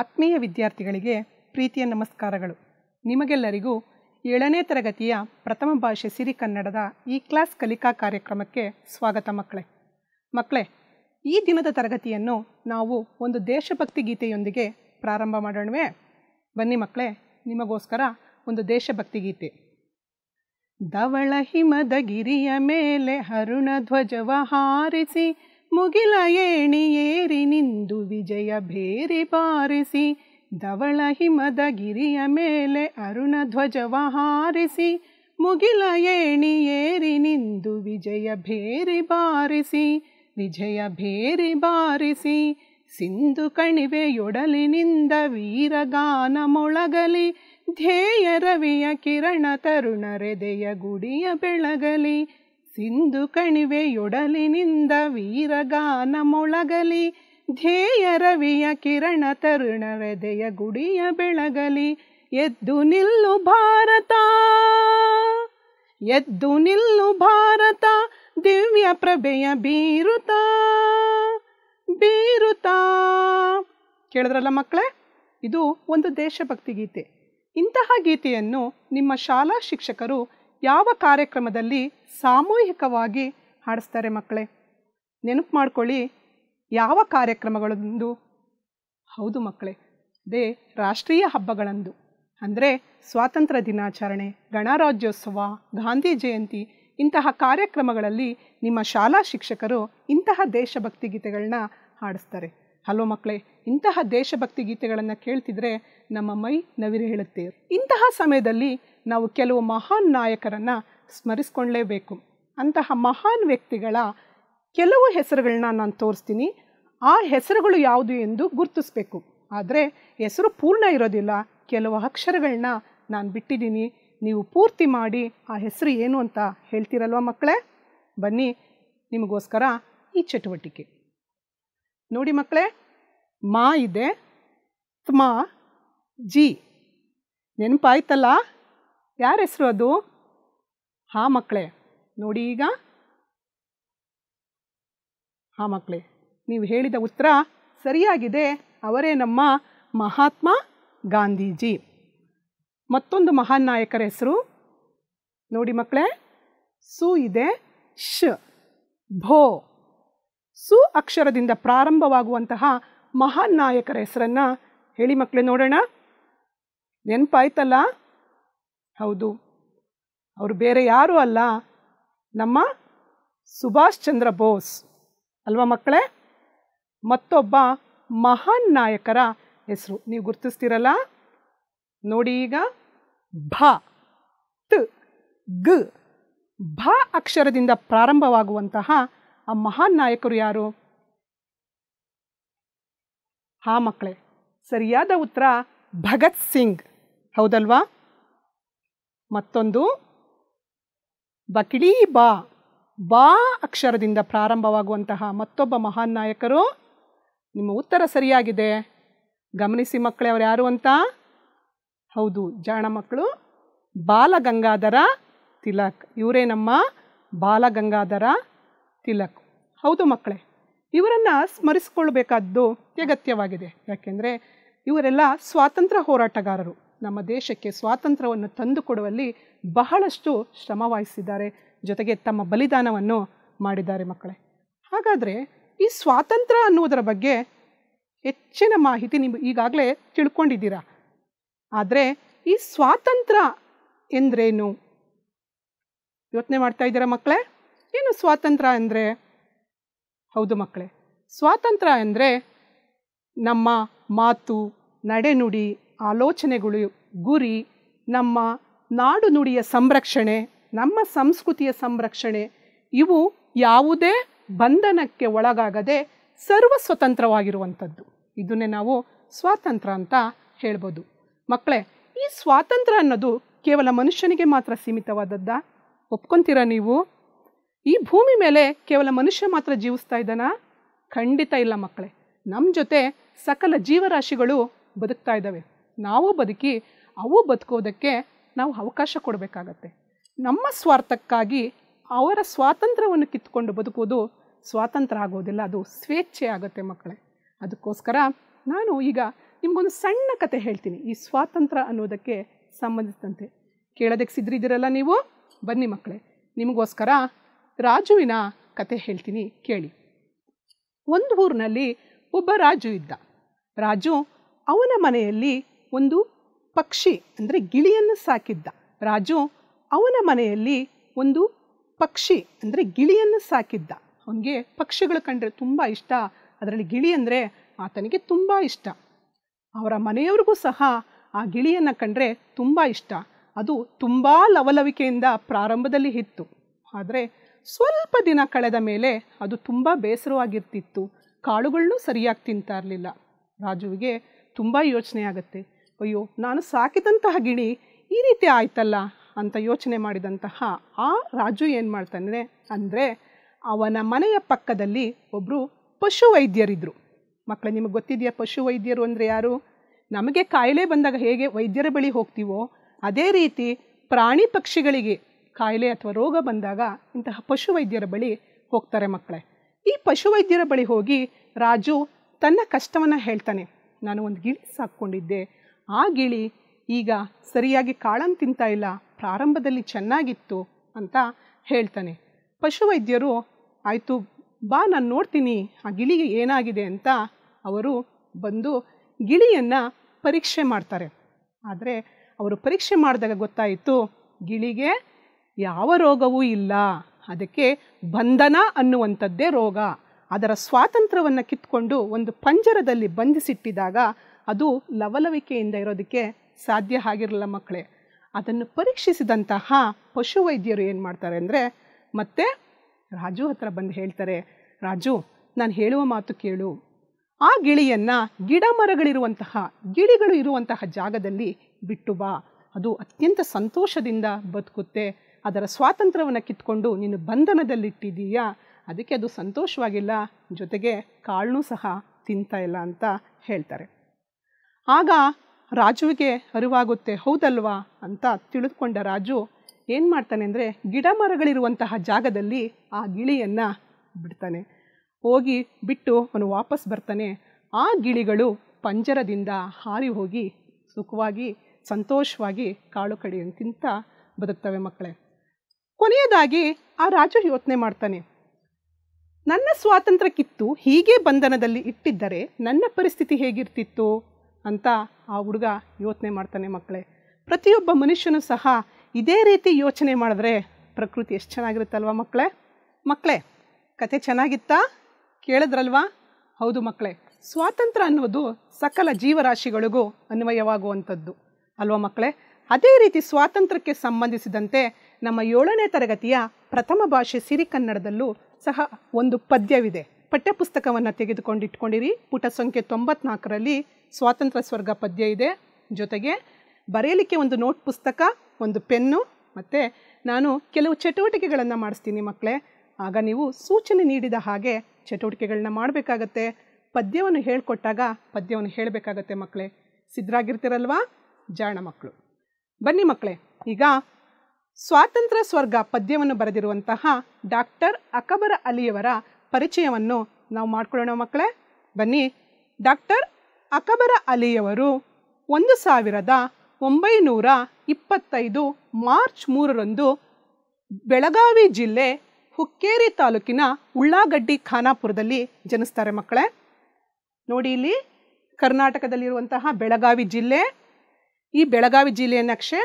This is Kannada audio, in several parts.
ಆತ್ಮೀಯ ವಿದ್ಯಾರ್ಥಿಗಳಿಗೆ ಪ್ರೀತಿಯ ನಮಸ್ಕಾರಗಳು ನಿಮಗೆಲ್ಲರಿಗೂ ಏಳನೇ ತರಗತಿಯ ಪ್ರಥಮ ಭಾಷೆ ಸಿರಿ ಕನ್ನಡದ ಈ ಕ್ಲಾಸ್ ಕಲಿಕಾ ಕಾರ್ಯಕ್ರಮಕ್ಕೆ ಸ್ವಾಗತ ಮಕ್ಕಳೇ ಮಕ್ಕಳೇ ಈ ದಿನದ ತರಗತಿಯನ್ನು ನಾವು ಒಂದು ದೇಶಭಕ್ತಿ ಗೀತೆಯೊಂದಿಗೆ ಪ್ರಾರಂಭ ಮಾಡೋಣವೇ ಬನ್ನಿ ಮಕ್ಕಳೇ ನಿಮಗೋಸ್ಕರ ಒಂದು ದೇಶಭಕ್ತಿ ಗೀತೆ ಧವಳ ಹಿಮದ ಗಿರಿಯ ಮೇಲೆ ಹರುಣ ಧ್ವಜವ ಹಾರಿಸಿ ಮುಗಿಲ ಏರಿ ನಿಂದು ವಿಜಯ ಭೇರಿ ಬಾರಿಸಿ ಧವಳ ಹಿಮದ ಗಿರಿಯ ಮೇಲೆ ಅರುಣ ಧ್ವಜವ ಹಾರಿಸಿ ಮುಗಿಲ ಏರಿ ನಿಂದು ವಿಜಯ ಭೇರಿ ಬಾರಿಸಿ ವಿಜಯ ಭೇರಿ ಬಾರಿಸಿ ಸಿಂಧು ಕಣಿವೆಯೊಡಲಿನಿಂದ ವೀರಗಾನ ಮೊಳಗಲಿ ಧ್ಯೇಯ ರವಿಯ ಕಿರಣ ತರುಣರೆದೆಯ ಗುಡಿಯ ಬೆಳಗಲಿ ಸಿಂಧು ಕಣಿವೆಯೊಡಲಿನಿಂದ ವೀರಗಾನ ಮೊಳಗಲಿ ಧ್ಯೇಯ ರವಿಯ ಕಿರಣ ತರುಣ ಗುಡಿಯ ಬೆಳಗಲಿ ಎದ್ದು ನಿಲ್ಲು ಭಾರತ ಎದ್ದು ನಿಲ್ಲು ಭಾರತ ದಿವ್ಯ ಪ್ರಭೆಯ ಬೀರುತ ಬೀರುತ ಕೇಳಿದ್ರಲ್ಲ ಮಕ್ಕಳೇ ಇದು ಒಂದು ದೇಶಭಕ್ತಿ ಗೀತೆ ಇಂತಹ ಗೀತೆಯನ್ನು ನಿಮ್ಮ ಶಾಲಾ ಶಿಕ್ಷಕರು ಯಾವ ಕಾರ್ಯಕ್ರಮದಲ್ಲಿ ಸಾಮೂಹಿಕವಾಗಿ ಹಾಡಿಸ್ತಾರೆ ಮಕ್ಕಳೇ ನೆನಪು ಮಾಡ್ಕೊಳ್ಳಿ ಯಾವ ಕಾರ್ಯಕ್ರಮಗಳಂದು ಹೌದು ಮಕ್ಕಳೇ ಅದೇ ರಾಷ್ಟ್ರೀಯ ಹಬ್ಬಗಳಂದು ಅಂದರೆ ಸ್ವಾತಂತ್ರ್ಯ ದಿನಾಚರಣೆ ಗಣರಾಜ್ಯೋತ್ಸವ ಗಾಂಧಿ ಜಯಂತಿ ಇಂತಹ ಕಾರ್ಯಕ್ರಮಗಳಲ್ಲಿ ನಿಮ್ಮ ಶಾಲಾ ಶಿಕ್ಷಕರು ಇಂತಹ ದೇಶಭಕ್ತಿ ಗೀತೆಗಳನ್ನ ಹಾಡಿಸ್ತಾರೆ ಹಲೋ ಮಕ್ಕಳೇ ಇಂತಹ ದೇಶಭಕ್ತಿ ಗೀತೆಗಳನ್ನು ಕೇಳ್ತಿದ್ರೆ ನಮ್ಮ ಮೈ ನವಿರಿ ಹೇಳುತ್ತೆ ಇಂತಹ ಸಮಯದಲ್ಲಿ ನಾವು ಕೆಲವು ಮಹಾನ್ ನಾಯಕರನ್ನು ಸ್ಮರಿಸ್ಕೊಳ್ಳೇಬೇಕು ಅಂತಹ ಮಹಾನ್ ವ್ಯಕ್ತಿಗಳ ಕೆಲವು ಹೆಸರುಗಳನ್ನ ನಾನು ತೋರಿಸ್ತೀನಿ ಆ ಹೆಸರುಗಳು ಯಾವುದು ಎಂದು ಗುರ್ತಿಸ್ಬೇಕು ಆದರೆ ಹೆಸರು ಪೂರ್ಣ ಇರೋದಿಲ್ಲ ಕೆಲವು ಅಕ್ಷರಗಳನ್ನ ನಾನು ಬಿಟ್ಟಿದ್ದೀನಿ ನೀವು ಪೂರ್ತಿ ಮಾಡಿ ಆ ಹೆಸರು ಏನು ಅಂತ ಹೇಳ್ತೀರಲ್ವ ಮಕ್ಕಳೇ ಬನ್ನಿ ನಿಮಗೋಸ್ಕರ ಈ ಚಟುವಟಿಕೆ ನೋಡಿ ಮಕ್ಕಳೇ ಮಾ ಇದೆ ತ್ಮ ಜಿ ನೆನಪಾಯ್ತಲ್ಲ ಯಾರ ಹೆಸರು ಅದು ಹಾ ಮಕ್ಕಳೇ ನೋಡಿ ಈಗ ಹಾ ಮಕ್ಕಳೇ ನೀವು ಹೇಳಿದ ಉತ್ತರ ಸರಿಯಾಗಿದೆ ಅವರೇ ನಮ್ಮ ಮಹಾತ್ಮ ಗಾಂಧೀಜಿ ಮತ್ತೊಂದು ಮಹಾನ್ ನಾಯಕರ ಹೆಸರು ನೋಡಿ ಮಕ್ಕಳೇ ಸು ಇದೆ ಶ ಭೋ ಸು ಅಕ್ಷರದಿಂದ ಪ್ರಾರಂಭವಾಗುವಂತಹ ಮಹಾನ್ ನಾಯಕರ ಹೆಸರನ್ನು ಹೇಳಿ ಮಕ್ಕಳೇ ನೋಡೋಣ ನೆನಪಾಯ್ತಲ್ಲ ಹೌದು ಅವರು ಬೇರೆ ಯಾರೂ ಅಲ್ಲ ನಮ್ಮ ಸುಭಾಷ್ ಚಂದ್ರ ಬೋಸ್ ಅಲ್ವಾ ಮಕ್ಕಳೇ ಮತ್ತೊಬ್ಬ ಮಹಾನ್ ನಾಯಕರ ಹೆಸರು ನೀವು ಗುರ್ತಿಸ್ತೀರಲ್ಲ ನೋಡಿ ಈಗ ಭ ತ ಗ ಭ ಅಕ್ಷರದಿಂದ ಪ್ರಾರಂಭವಾಗುವಂತಹ ಆ ಮಹಾನ್ ನಾಯಕರು ಯಾರು ಹಾ ಮಕ್ಕಳೇ ಸರಿಯಾದ ಉತ್ತರ ಭಗತ್ ಸಿಂಗ್ ಹೌದಲ್ವಾ ಮತ್ತೊಂದು ಬಕಿಡಿ ಬಾ ಬಾ ಅಕ್ಷರದಿಂದ ಪ್ರಾರಂಭವಾಗುವಂತಹ ಮತ್ತೊಬ್ಬ ಮಹಾನ್ ನಾಯಕರು ನಿಮ್ಮ ಉತ್ತರ ಸರಿಯಾಗಿದೆ ಗಮನಿಸಿ ಮಕ್ಕಳೇ ಅವರು ಯಾರು ಅಂತ ಹೌದು ಜಾಣ ಮಕ್ಕಳು ಬಾಲಗಂಗಾಧರ ತಿಲಕ್ ಇವರೇ ನಮ್ಮ ಬಾಲಗಂಗಾಧರ ತಿಲಕ್ ಹೌದು ಮಕ್ಕಳೇ ಇವರನ್ನು ಸ್ಮರಿಸಿಕೊಳ್ಬೇಕಾದ್ದು ಅತ್ಯಗತ್ಯವಾಗಿದೆ ಯಾಕೆಂದರೆ ಇವರೆಲ್ಲ ಸ್ವಾತಂತ್ರ್ಯ ಹೋರಾಟಗಾರರು ನಮ್ಮ ದೇಶಕ್ಕೆ ಸ್ವಾತಂತ್ರ್ಯವನ್ನು ತಂದುಕೊಡುವಲ್ಲಿ ಬಹಳಷ್ಟು ಶ್ರಮವಹಿಸಿದ್ದಾರೆ ಜೊತೆಗೆ ತಮ್ಮ ಬಲಿದಾನವನ್ನು ಮಾಡಿದ್ದಾರೆ ಮಕ್ಕಳೇ ಹಾಗಾದರೆ ಈ ಸ್ವಾತಂತ್ರ್ಯ ಅನ್ನುವುದರ ಬಗ್ಗೆ ಹೆಚ್ಚಿನ ಮಾಹಿತಿ ನೀವು ಈಗಾಗಲೇ ತಿಳ್ಕೊಂಡಿದ್ದೀರಾ ಆದರೆ ಈ ಸ್ವಾತಂತ್ರ್ಯ ಎಂದ್ರೇನು ಯೋಚನೆ ಮಾಡ್ತಾ ಇದ್ದೀರಾ ಮಕ್ಕಳೇ ಏನು ಸ್ವಾತಂತ್ರ್ಯ ಅಂದರೆ ಹೌದು ಮಕ್ಕಳೇ ಸ್ವಾತಂತ್ರ್ಯ ಅಂದರೆ ನಮ್ಮ ಮಾತು ನಡೆನುಡಿ ಆಲೋಚನೆಗಳು ಗುರಿ ನಮ್ಮ ನಾಡು ನುಡಿಯ ಸಂರಕ್ಷಣೆ ನಮ್ಮ ಸಂಸ್ಕೃತಿಯ ಸಂರಕ್ಷಣೆ ಇವು ಯಾವುದೇ ಬಂಧನಕ್ಕೆ ಒಳಗಾಗದೆ ಸರ್ವ ಸ್ವತಂತ್ರವಾಗಿರುವಂಥದ್ದು ಇದನ್ನೇ ನಾವು ಸ್ವಾತಂತ್ರ್ಯ ಅಂತ ಹೇಳ್ಬೋದು ಮಕ್ಕಳೇ ಈ ಸ್ವಾತಂತ್ರ್ಯ ಅನ್ನೋದು ಕೇವಲ ಮನುಷ್ಯನಿಗೆ ಮಾತ್ರ ಸೀಮಿತವಾದದ್ದ ಒಪ್ಕೊತೀರ ನೀವು ಈ ಭೂಮಿ ಮೇಲೆ ಕೇವಲ ಮನುಷ್ಯ ಮಾತ್ರ ಜೀವಿಸ್ತಾ ಇದ್ದಾನಾ ಖಂಡಿತ ಇಲ್ಲ ಮಕ್ಕಳೇ ನಮ್ಮ ಜೊತೆ ಸಕಲ ಜೀವರಾಶಿಗಳು ಬದುಕ್ತಾ ಇದ್ದಾವೆ ನಾವು ಬದುಕಿ ಅವು ಬದುಕೋದಕ್ಕೆ ನಾವು ಅವಕಾಶ ಕೊಡಬೇಕಾಗತ್ತೆ ನಮ್ಮ ಸ್ವಾರ್ಥಕ್ಕಾಗಿ ಅವರ ಸ್ವಾತಂತ್ರ್ಯವನ್ನು ಕಿತ್ಕೊಂಡು ಬದುಕೋದು ಸ್ವಾತಂತ್ರ್ಯ ಆಗೋದಿಲ್ಲ ಅದು ಸ್ವೇಚ್ಛೆ ಆಗುತ್ತೆ ಮಕ್ಕಳೇ ಅದಕ್ಕೋಸ್ಕರ ನಾನು ಈಗ ನಿಮಗೊಂದು ಸಣ್ಣ ಕತೆ ಹೇಳ್ತೀನಿ ಈ ಸ್ವಾತಂತ್ರ್ಯ ಅನ್ನೋದಕ್ಕೆ ಸಂಬಂಧಿಸಿದಂತೆ ಕೇಳೋದಕ್ಕೆ ಸಿದ್ಧರಿದ್ದೀರಲ್ಲ ನೀವು ಬನ್ನಿ ಮಕ್ಕಳೇ ನಿಮಗೋಸ್ಕರ ರಾಜುವಿನ ಕತೆ ಹೇಳ್ತೀನಿ ಕೇಳಿ ಒಂದು ಊರಿನಲ್ಲಿ ಒಬ್ಬ ರಾಜು ಇದ್ದ ರಾಜು ಅವನ ಮನೆಯಲ್ಲಿ ಒಂದು ಪಕ್ಷಿ ಅಂದರೆ ಗಿಳಿಯನ್ನು ಸಾಕಿದ್ದ ರಾಜು ಅವನ ಮನೆಯಲ್ಲಿ ಒಂದು ಪಕ್ಷಿ ಅಂದರೆ ಗಿಳಿಯನ್ನು ಸಾಕಿದ್ದ ಅವನಿಗೆ ಪಕ್ಷಿಗಳು ಕಂಡ್ರೆ ತುಂಬ ಇಷ್ಟ ಅದರಲ್ಲಿ ಗಿಳಿ ಅಂದರೆ ಆತನಿಗೆ ತುಂಬ ಇಷ್ಟ ಅವರ ಮನೆಯವ್ರಿಗೂ ಸಹ ಆ ಗಿಳಿಯನ್ನು ಕಂಡ್ರೆ ತುಂಬ ಇಷ್ಟ ಅದು ತುಂಬ ಲವಲವಿಕೆಯಿಂದ ಪ್ರಾರಂಭದಲ್ಲಿ ಇತ್ತು ಆದರೆ ಸ್ವಲ್ಪ ದಿನ ಕಳೆದ ಮೇಲೆ ಅದು ತುಂಬ ಬೇಸರವಾಗಿರ್ತಿತ್ತು ಕಾಳುಗಳನ್ನು ಸರಿಯಾಗಿ ತಿಂತಾ ಇರಲಿಲ್ಲ ರಾಜುವಿಗೆ ತುಂಬ ಯೋಚನೆ ಆಗುತ್ತೆ ಅಯ್ಯೋ ನಾನು ಸಾಕಿದಂತಹ ಗಿಣಿ ಈ ರೀತಿ ಆಯ್ತಲ್ಲ ಅಂತ ಯೋಚನೆ ಮಾಡಿದಂತಹ ಆ ರಾಜು ಏನು ಮಾಡ್ತಾನೆ ಅಂದರೆ ಅವನ ಮನೆಯ ಪಕ್ಕದಲ್ಲಿ ಒಬ್ಬರು ಪಶು ವೈದ್ಯರಿದ್ದರು ಮಕ್ಕಳು ನಿಮಗೆ ಗೊತ್ತಿದೆಯಾ ಪಶು ವೈದ್ಯರು ಅಂದರೆ ಯಾರು ನಮಗೆ ಕಾಯಿಲೆ ಬಂದಾಗ ಹೇಗೆ ವೈದ್ಯರ ಬಳಿ ಹೋಗ್ತೀವೋ ಅದೇ ರೀತಿ ಪ್ರಾಣಿ ಪಕ್ಷಿಗಳಿಗೆ ಕಾಯಿಲೆ ಅಥವಾ ರೋಗ ಬಂದಾಗ ಇಂತಹ ಪಶುವೈದ್ಯರ ಬಳಿ ಹೋಗ್ತಾರೆ ಮಕ್ಕಳೇ ಈ ಪಶುವೈದ್ಯರ ಬಳಿ ಹೋಗಿ ರಾಜು ತನ್ನ ಕಷ್ಟವನ್ನು ಹೇಳ್ತಾನೆ ನಾನು ಒಂದು ಗಿಳಿ ಸಾಕ್ಕೊಂಡಿದ್ದೆ ಆ ಗಿಳಿ ಈಗ ಸರಿಯಾಗಿ ಕಾಳನ್ನು ತಿಂತಾ ಇಲ್ಲ ಪ್ರಾರಂಭದಲ್ಲಿ ಚೆನ್ನಾಗಿತ್ತು ಅಂತ ಹೇಳ್ತಾನೆ ಪಶುವೈದ್ಯರು ಆಯಿತು ಬಾ ನಾನು ನೋಡ್ತೀನಿ ಆ ಗಿಳಿಗೆ ಏನಾಗಿದೆ ಅಂತ ಅವರು ಬಂದು ಗಿಳಿಯನ್ನು ಪರೀಕ್ಷೆ ಮಾಡ್ತಾರೆ ಆದರೆ ಅವರು ಪರೀಕ್ಷೆ ಮಾಡಿದಾಗ ಗೊತ್ತಾಯಿತು ಗಿಳಿಗೆ ಯಾವ ರೋಗವೂ ಇಲ್ಲ ಅದಕ್ಕೆ ಬಂಧನ ಅನ್ನುವಂಥದ್ದೇ ರೋಗ ಅದರ ಸ್ವಾತಂತ್ರ್ಯವನ್ನು ಕಿತ್ಕೊಂಡು ಒಂದು ಪಂಜರದಲ್ಲಿ ಬಂಧಿಸಿಟ್ಟಿದಾಗ ಅದು ಲವಲವಿಕೆಯಿಂದ ಇರೋದಕ್ಕೆ ಸಾಧ್ಯ ಆಗಿರಲ್ಲ ಮಕ್ಕಳೇ ಅದನ್ನು ಪರೀಕ್ಷಿಸಿದಂತಹ ಪಶುವೈದ್ಯರು ಏನು ಮಾಡ್ತಾರೆ ಅಂದರೆ ಮತ್ತೆ ರಾಜು ಹತ್ರ ಬಂದು ಹೇಳ್ತಾರೆ ರಾಜು ನಾನು ಹೇಳುವ ಮಾತು ಕೇಳು ಆ ಗಿಳಿಯನ್ನು ಗಿಡ ಮರಗಳಿರುವಂತಹ ಗಿಳಿಗಳು ಇರುವಂತಹ ಜಾಗದಲ್ಲಿ ಬಿಟ್ಟು ಬಾ ಅದು ಅತ್ಯಂತ ಸಂತೋಷದಿಂದ ಬದುಕುತ್ತೆ ಅದರ ಸ್ವಾತಂತ್ರ್ಯವನ್ನು ಕಿತ್ಕೊಂಡು ನೀನು ಬಂಧನದಲ್ಲಿಟ್ಟಿದ್ದೀಯಾ ಅದಕ್ಕೆ ಅದು ಸಂತೋಷವಾಗಿಲ್ಲ ಜೊತೆಗೆ ಕಾಳನ್ನೂ ಸಹ ತಿಂತ ಇಲ್ಲ ಅಂತ ಹೇಳ್ತಾರೆ ಆಗ ರಾಜುವಿಗೆ ಅರಿವಾಗುತ್ತೆ ಹೌದಲ್ವಾ ಅಂತ ತಿಳಿದುಕೊಂಡ ರಾಜು ಏನು ಮಾಡ್ತಾನೆ ಅಂದರೆ ಗಿಡ ಮರಗಳಿರುವಂತಹ ಜಾಗದಲ್ಲಿ ಆ ಗಿಳಿಯನ್ನು ಬಿಡ್ತಾನೆ ಹೋಗಿ ಬಿಟ್ಟು ಅವನು ವಾಪಸ್ ಬರ್ತಾನೆ ಆ ಗಿಳಿಗಳು ಪಂಜರದಿಂದ ಹಾರಿ ಹೋಗಿ ಸುಖವಾಗಿ ಸಂತೋಷವಾಗಿ ಕಾಳು ಕಡಿಯನ್ನು ತಿಂತ ಬದುಕ್ತವೆ ಮಕ್ಕಳೇ ಕೊನೆಯದಾಗಿ ಆ ರಾಜ ಯೋಚನೆ ಮಾಡ್ತಾನೆ ನನ್ನ ಸ್ವಾತಂತ್ರ್ಯಕ್ಕಿತ್ತು ಹೀಗೆ ಬಂಧನದಲ್ಲಿ ಇಟ್ಟಿದ್ದರೆ ನನ್ನ ಪರಿಸ್ಥಿತಿ ಹೇಗಿರ್ತಿತ್ತು ಅಂತ ಆ ಹುಡುಗ ಯೋಚನೆ ಮಾಡ್ತಾನೆ ಮಕ್ಕಳೇ ಪ್ರತಿಯೊಬ್ಬ ಮನುಷ್ಯನೂ ಸಹ ಇದೇ ರೀತಿ ಯೋಚನೆ ಮಾಡಿದ್ರೆ ಪ್ರಕೃತಿ ಎಷ್ಟು ಚೆನ್ನಾಗಿರುತ್ತಲ್ವ ಮಕ್ಕಳೇ ಮಕ್ಕಳೇ ಕತೆ ಚೆನ್ನಾಗಿತ್ತಾ ಕೇಳಿದ್ರಲ್ವಾ ಹೌದು ಮಕ್ಕಳೇ ಸ್ವಾತಂತ್ರ್ಯ ಅನ್ನೋದು ಸಕಲ ಜೀವರಾಶಿಗಳಿಗೂ ಅನ್ವಯವಾಗುವಂಥದ್ದು ಅಲ್ವಾ ಮಕ್ಕಳೇ ಅದೇ ರೀತಿ ಸ್ವಾತಂತ್ರ್ಯಕ್ಕೆ ಸಂಬಂಧಿಸಿದಂತೆ ನಮ್ಮ ಏಳನೇ ತರಗತಿಯ ಪ್ರಥಮ ಭಾಷೆ ಸಿರಿಕನ್ನಡದಲ್ಲೂ ಸಹ ಒಂದು ಪದ್ಯವಿದೆ ಪಠ್ಯಪುಸ್ತಕವನ್ನು ತೆಗೆದುಕೊಂಡಿಟ್ಕೊಂಡಿರಿ ಪುಟ ಸಂಖ್ಯೆ ತೊಂಬತ್ನಾಲ್ಕರಲ್ಲಿ ಸ್ವಾತಂತ್ರ್ಯ ಸ್ವರ್ಗ ಪದ್ಯ ಇದೆ ಜೊತೆಗೆ ಬರೆಯಲಿಕ್ಕೆ ಒಂದು ನೋಟ್ ಪುಸ್ತಕ ಒಂದು ಪೆನ್ನು ಮತ್ತು ನಾನು ಕೆಲವು ಚಟುವಟಿಕೆಗಳನ್ನು ಮಾಡಿಸ್ತೀನಿ ಮಕ್ಕಳೇ ಆಗ ನೀವು ಸೂಚನೆ ನೀಡಿದ ಹಾಗೆ ಚಟುವಟಿಕೆಗಳನ್ನ ಮಾಡಬೇಕಾಗತ್ತೆ ಪದ್ಯವನ್ನು ಹೇಳಿಕೊಟ್ಟಾಗ ಪದ್ಯವನ್ನು ಹೇಳಬೇಕಾಗತ್ತೆ ಮಕ್ಕಳೇ ಸಿದ್ಧರಾಗಿರ್ತಿರಲ್ವಾ ಜಾಣ ಮಕ್ಕಳು ಬನ್ನಿ ಮಕ್ಕಳೇ ಈಗ ಸ್ವಾತಂತ್ರ್ಯ ಸ್ವರ್ಗ ಪದ್ಯವನ್ನು ಬರೆದಿರುವಂತಹ ಡಾಕ್ಟರ್ ಅಕಬರ ಅಲಿಯವರ ಪರಿಚಯವನ್ನು ನಾವು ಮಾಡಿಕೊಳ್ಳೋಣ ಮಕ್ಕಳೇ ಬನ್ನಿ ಡಾಕ್ಟರ್ ಅಕಬರ ಅಲಿಯವರು ಒಂದು ಸಾವಿರದ ಒಂಬೈನೂರ ಇಪ್ಪತ್ತೈದು ಮಾರ್ಚ್ ಮೂರರಂದು ಬೆಳಗಾವಿ ಜಿಲ್ಲೆ ಹುಕ್ಕೇರಿ ತಾಲೂಕಿನ ಉಳ್ಳಾಗಡ್ಡಿ ಖಾನಾಪುರದಲ್ಲಿ ಜನಿಸ್ತಾರೆ ಮಕ್ಕಳೇ ನೋಡಿ ಇಲ್ಲಿ ಕರ್ನಾಟಕದಲ್ಲಿರುವಂತಹ ಬೆಳಗಾವಿ ಜಿಲ್ಲೆ ಈ ಬೆಳಗಾವಿ ಜಿಲ್ಲೆಯ ನಕ್ಷೆ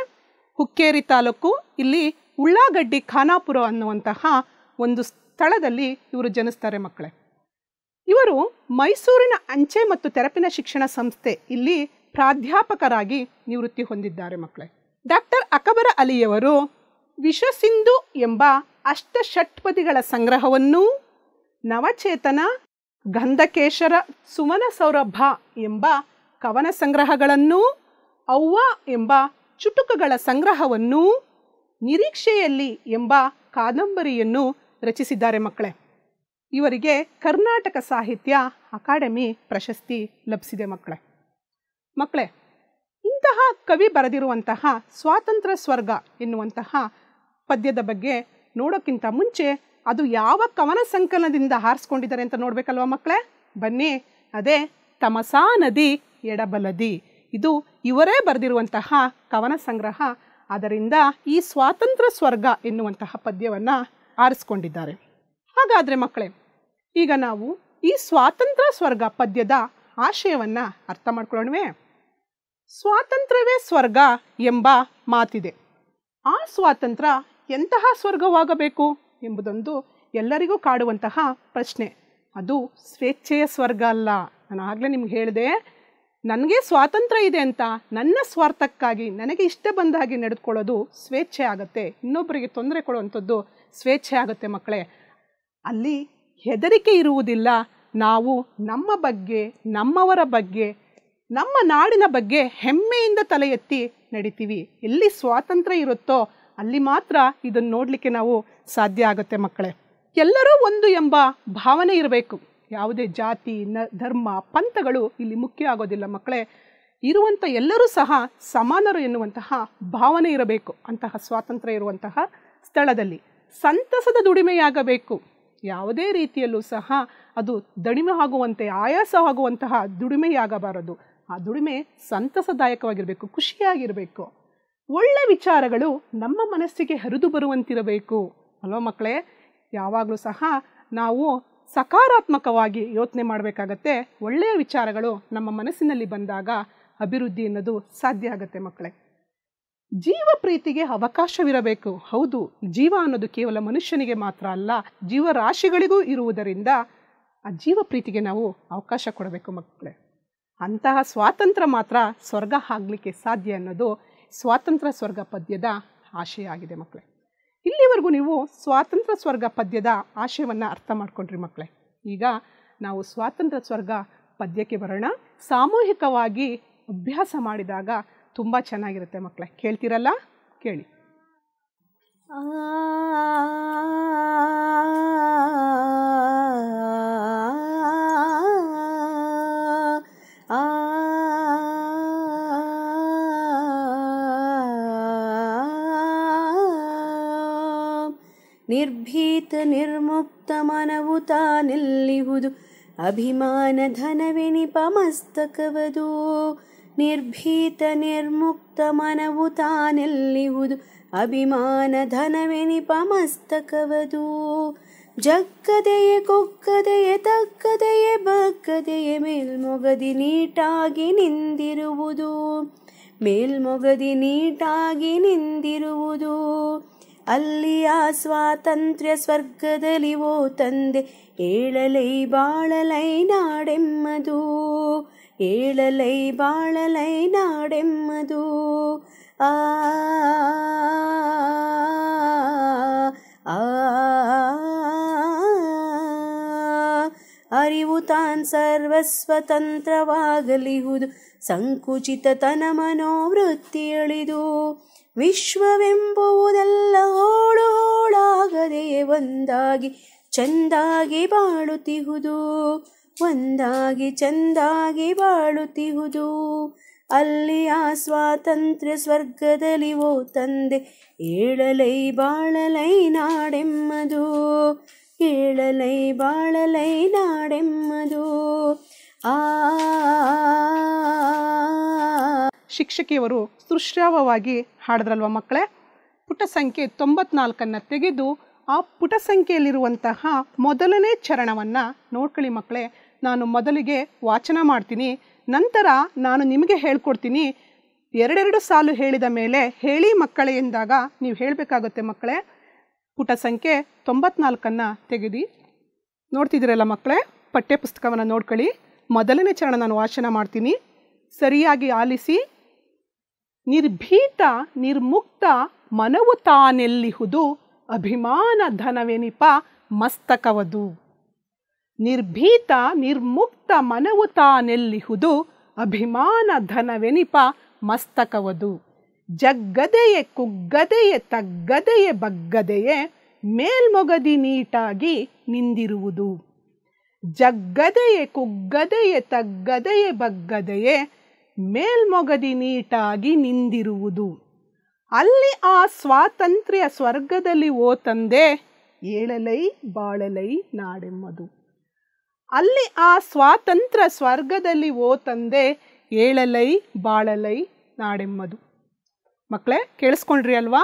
ಹುಕ್ಕೇರಿ ತಾಲೂಕು ಇಲ್ಲಿ ಉಳ್ಳಾಗಡ್ಡಿ ಖಾನಾಪುರ ಅನ್ನುವಂತಹ ಒಂದು ಸ್ಥಳದಲ್ಲಿ ಇವರು ಜನಿಸ್ತಾರೆ ಮಕ್ಕಳೇ ಇವರು ಮೈಸೂರಿನ ಅಂಚೆ ಮತ್ತು ತೆರಪಿನ ಶಿಕ್ಷಣ ಸಂಸ್ಥೆ ಇಲ್ಲಿ ಪ್ರಾಧ್ಯಾಪಕರಾಗಿ ನಿವೃತ್ತಿ ಹೊಂದಿದ್ದಾರೆ ಮಕ್ಕಳೇ ಡಾಕ್ಟರ್ ಅಕಬರ ಅಲಿಯವರು ವಿಶ್ವಸಿಂಧು ಎಂಬ ಅಷ್ಟ ಷಟ್ಪದಿಗಳ ಸಂಗ್ರಹವನ್ನೂ ನವಚೇತನ ಗಂಧಕೇಶರ ಸುಮನ ಸೌರಭ ಎಂಬ ಕವನ ಸಂಗ್ರಹಗಳನ್ನೂ ಅವ್ವ ಎಂಬ ಚುಟುಕುಗಳ ಸಂಗ್ರಹವನ್ನೂ ನಿರೀಕ್ಷೆಯಲ್ಲಿ ಎಂಬ ಕಾದಂಬರಿಯನ್ನು ರಚಿಸಿದ್ದಾರೆ ಮಕ್ಕಳೇ ಇವರಿಗೆ ಕರ್ನಾಟಕ ಸಾಹಿತ್ಯ ಅಕಾಡೆಮಿ ಪ್ರಶಸ್ತಿ ಲಭಿಸಿದೆ ಮಕ್ಕಳೇ ಮಕ್ಕಳೇ ಇಂತಹ ಕವಿ ಬರೆದಿರುವಂತಹ ಸ್ವಾತಂತ್ರ್ಯ ಸ್ವರ್ಗ ಎನ್ನುವಂತಹ ಪದ್ಯದ ಬಗ್ಗೆ ನೋಡೋಕ್ಕಿಂತ ಮುಂಚೆ ಅದು ಯಾವ ಕವನ ಸಂಕಲನದಿಂದ ಹಾರಿಸ್ಕೊಂಡಿದ್ದಾರೆ ಅಂತ ನೋಡಬೇಕಲ್ವ ಮಕ್ಕಳೇ ಬನ್ನಿ ಅದೇ ತಮಸಾ ನದಿ ಎಡಬಲದಿ ಇದು ಇವರೇ ಬರೆದಿರುವಂತಹ ಕವನ ಸಂಗ್ರಹ ಅದರಿಂದ ಈ ಸ್ವಾತಂತ್ರ್ಯ ಸ್ವರ್ಗ ಎನ್ನುವಂತಹ ಪದ್ಯವನ್ನು ಆರಿಸ್ಕೊಂಡಿದ್ದಾರೆ ಹಾಗಾದರೆ ಮಕ್ಕಳೇ ಈಗ ನಾವು ಈ ಸ್ವಾತಂತ್ರ್ಯ ಸ್ವರ್ಗ ಪದ್ಯದ ಆಶಯವನ್ನು ಅರ್ಥ ಮಾಡ್ಕೊಳ್ಳೋಣವೆ ಸ್ವಾತಂತ್ರ್ಯವೇ ಸ್ವರ್ಗ ಎಂಬ ಮಾತಿದೆ ಆ ಸ್ವಾತಂತ್ರ್ಯ ಎಂತಹ ಸ್ವರ್ಗವಾಗಬೇಕು ಎಂಬುದೊಂದು ಎಲ್ಲರಿಗೂ ಕಾಡುವಂತಹ ಪ್ರಶ್ನೆ ಅದು ಸ್ವೇಚ್ಛೆಯ ಸ್ವರ್ಗ ಅಲ್ಲ ನಾನು ಆಗಲೇ ನಿಮ್ಗೆ ಹೇಳಿದೆ ನನಗೆ ಸ್ವಾತಂತ್ರ್ಯ ಇದೆ ಅಂತ ನನ್ನ ಸ್ವಾರ್ಥಕ್ಕಾಗಿ ನನಗೆ ಇಷ್ಟ ಬಂದ ಹಾಗೆ ನಡೆದುಕೊಳ್ಳೋದು ಸ್ವೇಚ್ಛೆ ಆಗುತ್ತೆ ಇನ್ನೊಬ್ಬರಿಗೆ ತೊಂದರೆ ಕೊಡುವಂಥದ್ದು ಸ್ವೇಚ್ಛೆ ಆಗುತ್ತೆ ಮಕ್ಕಳೇ ಅಲ್ಲಿ ಹೆದರಿಕೆ ಇರುವುದಿಲ್ಲ ನಾವು ನಮ್ಮ ಬಗ್ಗೆ ನಮ್ಮವರ ಬಗ್ಗೆ ನಮ್ಮ ನಾಡಿನ ಬಗ್ಗೆ ಹೆಮ್ಮೆಯಿಂದ ತಲೆ ಎತ್ತಿ ನಡಿತೀವಿ ಎಲ್ಲಿ ಸ್ವಾತಂತ್ರ್ಯ ಇರುತ್ತೋ ಅಲ್ಲಿ ಮಾತ್ರ ಇದನ್ನು ನೋಡಲಿಕ್ಕೆ ನಾವು ಸಾಧ್ಯ ಆಗುತ್ತೆ ಮಕ್ಕಳೇ ಎಲ್ಲರೂ ಒಂದು ಎಂಬ ಭಾವನೆ ಇರಬೇಕು ಯಾವುದೇ ಜಾತಿ ನ ಧರ್ಮ ಪಂಥಗಳು ಇಲ್ಲಿ ಮುಖ್ಯ ಆಗೋದಿಲ್ಲ ಮಕ್ಕಳೇ ಇರುವಂಥ ಎಲ್ಲರೂ ಸಹ ಸಮಾನರು ಎನ್ನುವಂತಹ ಭಾವನೆ ಇರಬೇಕು ಅಂತಹ ಸ್ವಾತಂತ್ರ್ಯ ಇರುವಂತಹ ಸ್ಥಳದಲ್ಲಿ ಸಂತಸದ ದುಡಿಮೆಯಾಗಬೇಕು ಯಾವುದೇ ರೀತಿಯಲ್ಲೂ ಸಹ ಅದು ದಣಿಮೆ ಆಗುವಂತೆ ಆಯಾಸವಾಗುವಂತಹ ದುಡಿಮೆಯಾಗಬಾರದು ಆ ದುಡಿಮೆ ಸಂತಸದಾಯಕವಾಗಿರಬೇಕು ಖುಷಿಯಾಗಿರಬೇಕು ಒಳ್ಳೆ ವಿಚಾರಗಳು ನಮ್ಮ ಮನಸ್ಸಿಗೆ ಹರಿದು ಬರುವಂತಿರಬೇಕು ಅಲ್ವಾ ಮಕ್ಕಳೇ ಯಾವಾಗಲೂ ಸಹ ನಾವು ಸಕಾರಾತ್ಮಕವಾಗಿ ಯೋಚನೆ ಮಾಡಬೇಕಾಗತ್ತೆ ಒಳ್ಳೆಯ ವಿಚಾರಗಳು ನಮ್ಮ ಮನಸ್ಸಿನಲ್ಲಿ ಬಂದಾಗ ಅಭಿವೃದ್ಧಿ ಅನ್ನೋದು ಸಾಧ್ಯ ಆಗುತ್ತೆ ಮಕ್ಕಳೇ ಜೀವ ಪ್ರೀತಿಗೆ ಅವಕಾಶವಿರಬೇಕು ಹೌದು ಜೀವ ಅನ್ನೋದು ಕೇವಲ ಮನುಷ್ಯನಿಗೆ ಮಾತ್ರ ಅಲ್ಲ ಜೀವರಾಶಿಗಳಿಗೂ ಇರುವುದರಿಂದ ಆ ಜೀವ ಪ್ರೀತಿಗೆ ನಾವು ಅವಕಾಶ ಕೊಡಬೇಕು ಮಕ್ಕಳೇ ಅಂತಹ ಸ್ವಾತಂತ್ರ್ಯ ಮಾತ್ರ ಸ್ವರ್ಗ ಆಗಲಿಕ್ಕೆ ಸಾಧ್ಯ ಅನ್ನೋದು ಸ್ವಾತಂತ್ರ್ಯ ಸ್ವರ್ಗ ಪದ್ಯದ ಆಶಯ ಆಗಿದೆ ಮಕ್ಕಳೇ ಇಲ್ಲಿವರೆಗೂ ನೀವು ಸ್ವಾತಂತ್ರ್ಯ ಸ್ವರ್ಗ ಪದ್ಯದ ಆಶಯವನ್ನು ಅರ್ಥ ಮಾಡ್ಕೊಂಡ್ರಿ ಮಕ್ಕಳೇ ಈಗ ನಾವು ಸ್ವಾತಂತ್ರ್ಯ ಸ್ವರ್ಗ ಪದ್ಯಕ್ಕೆ ಬರೋಣ ಸಾಮೂಹಿಕವಾಗಿ ಅಭ್ಯಾಸ ಮಾಡಿದಾಗ ತುಂಬ ಚೆನ್ನಾಗಿರುತ್ತೆ ಮಕ್ಕಳೇ ಕೇಳ್ತಿರಲ್ಲ ಕೇಳಿ ಆ ನಿರ್ಮುಕ್ತ ಮನವು ತಾನೆಲ್ಲಿಹುದು ಅಭಿಮಾನ ಧನವೆನಿ ಪಮಸ್ತಕವದು ನಿರ್ಭೀತ ನಿರ್ಮುಕ್ತ ಮನವು ತಾನೆಲ್ಲಿಹುದು ಅಭಿಮಾನ ಧನವೆನಿಪ ಪಮಸ್ತಕವದು ಜಕ್ಕದೆಯೇ ಕೊಕ್ಕದೆಯೇ ತಕ್ಕದೆಯೇ ಬಕ್ಕದೆಯೇ ಮೇಲ್ಮೊಗದಿ ನೀಟಾಗಿ ನಿಂದಿರುವುದು ಮೇಲ್ಮೊಗದಿ ನೀಟಾಗಿ ನಿಂದಿರುವುದು ಅಲ್ಲಿಯ ಸ್ವಾತಂತ್ರ್ಯ ಸ್ವರ್ಗದಲ್ಲಿ ಓ ತಂದೆ ಏಳಲೈ ಬಾಳಲೈ ನಾಡೆಮ್ಮದು ಏಳಲೈ ಬಾಳಲೈ ನಾಡೆಮ್ಮದು ಆ ಅರಿವು ತಾನ್ ಸರ್ವಸ್ವತಂತ್ರವಾಗಲಿಹುದು ಸಂಕುಚಿತ ತನ ಅಳಿದು ವಿಶ್ವವೆಂಬುವುದೆಲ್ಲ ಹೋಳು ಹೋಳಾಗದೆಯೇ ಒಂದಾಗಿ ಚಂದಾಗಿ ಬಾಳುತ್ತಿಹುದು ಒಂದಾಗಿ ಚಂದಾಗಿ ಬಾಳುತ್ತಿಹುದು ಅಲ್ಲಿ ಆ ಸ್ವಾತಂತ್ರ್ಯ ಸ್ವರ್ಗದಲ್ಲಿ ಓ ತಂದೆ ಏಳಲೈ ಬಾಳಲೈ ನಾಡೆಮ್ಮದು ಏಳಲೈ ಬಾಳಲೈ ನಾಡೆಮ್ಮದು ಆ ಶಿಕ್ಷಕಿಯವರು ಸುಶ್ರಾವವಾಗಿ ಹಾಡಿದ್ರಲ್ವ ಮಕ್ಕಳೇ ಪುಟ ಸಂಖ್ಯೆ ತೊಂಬತ್ನಾಲ್ಕನ್ನು ತೆಗೆದು ಆ ಪುಟ ಸಂಖ್ಯೆಯಲ್ಲಿರುವಂತಹ ಮೊದಲನೇ ಚರಣವನ್ನು ನೋಡ್ಕೊಳ್ಳಿ ಮಕ್ಕಳೇ ನಾನು ಮೊದಲಿಗೆ ವಾಚನ ಮಾಡ್ತೀನಿ ನಂತರ ನಾನು ನಿಮಗೆ ಹೇಳ್ಕೊಡ್ತೀನಿ ಎರಡೆರಡು ಸಾಲು ಹೇಳಿದ ಮೇಲೆ ಹೇಳಿ ಮಕ್ಕಳೇ ಎಂದಾಗ ನೀವು ಹೇಳಬೇಕಾಗುತ್ತೆ ಮಕ್ಕಳೇ ಪುಟ ಸಂಖ್ಯೆ ತೊಂಬತ್ನಾಲ್ಕನ್ನು ತೆಗೆದಿ ನೋಡ್ತಿದ್ದೀರಲ್ಲ ಮಕ್ಕಳೇ ಪಠ್ಯಪುಸ್ತಕವನ್ನು ನೋಡ್ಕೊಳ್ಳಿ ಮೊದಲನೇ ಚರಣ ನಾನು ವಾಚನ ಮಾಡ್ತೀನಿ ಸರಿಯಾಗಿ ಆಲಿಸಿ ನಿರ್ಭೀತ ನಿರ್ಮುಕ್ತ ಮನವು ತಾನೆಲ್ಲಿಹುದು ಅಭಿಮಾನ ಧನವೆನಿಪ ಮಸ್ತಕವದು ನಿರ್ಭೀತ ನಿರ್ಮುಕ್ತ ಮನವು ತಾನೆಲ್ಲಿಹುದು ಅಭಿಮಾನ ಧನವೆನಿಪ ಮಸ್ತಕವದು ಜಗ್ಗದೆಯೇ ಕುಗ್ಗದೆಯೇ ತಗ್ಗದೆಯೇ ಬಗ್ಗದೆಯೇ ಮೇಲ್ಮೊಗದಿ ನೀಟಾಗಿ ನಿಂದಿರುವುದು ಜಗ್ಗದೆಯೇ ಕುಗ್ಗದೆಯೇ ತಗ್ಗದೆಯೇ ಬಗ್ಗದೆಯೇ ಮೇಲ್ಮೊಗದಿ ನೀಟಾಗಿ ನಿಂದಿರುವುದು ಅಲ್ಲಿ ಆ ಸ್ವಾತಂತ್ರ್ಯ ಸ್ವರ್ಗದಲ್ಲಿ ಓ ತಂದೆ ಏಳಲೈ ಬಾಳಲೈ ನಾಡೆಮ್ಮದು ಅಲ್ಲಿ ಆ ಸ್ವಾತಂತ್ರ್ಯ ಸ್ವರ್ಗದಲ್ಲಿ ಓ ತಂದೆ ಏಳಲೈ ಬಾಳಲೈ ನಾಡೆಮ್ಮದು ಮಕ್ಕಳೇ ಕೇಳಿಸ್ಕೊಂಡ್ರಿ ಅಲ್ವಾ